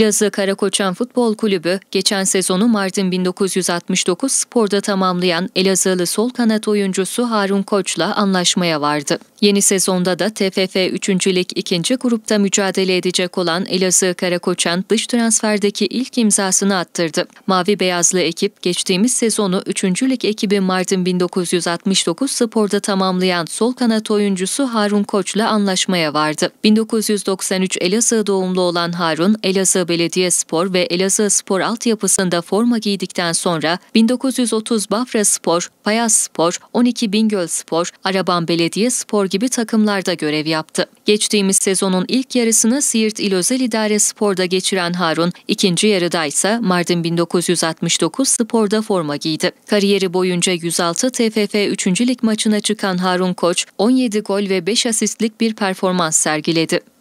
Elazığ Karakoçan Futbol Kulübü geçen sezonu Mardin 1969 sporda tamamlayan Elazığlı sol kanat oyuncusu Harun Koç'la anlaşmaya vardı. Yeni sezonda da TFF 3. Lig 2. grupta mücadele edecek olan Elazığ Karakoçan dış transferdeki ilk imzasını attırdı. Mavi Beyazlı ekip geçtiğimiz sezonu 3. Lig ekibi Mardin 1969 Spor'da tamamlayan sol kanat oyuncusu Harun Koç'la anlaşmaya vardı. 1993 Elazığ doğumlu olan Harun, Elazığ Belediye Spor ve Elazığ Spor altyapısında forma giydikten sonra 1930 Bafra Spor, Payas Spor, 12 Bingöl Spor, Araban Belediye Spor gibi takımlarda görev yaptı. Geçtiğimiz sezonun ilk yarısını Siirt İl Özel İdare Spor'da geçiren Harun, ikinci yarıda ise Mardin 1969 Spor'da forma giydi. Kariyeri boyunca 106 TFF 3. Lig maçına çıkan Harun Koç, 17 gol ve 5 asistlik bir performans sergiledi.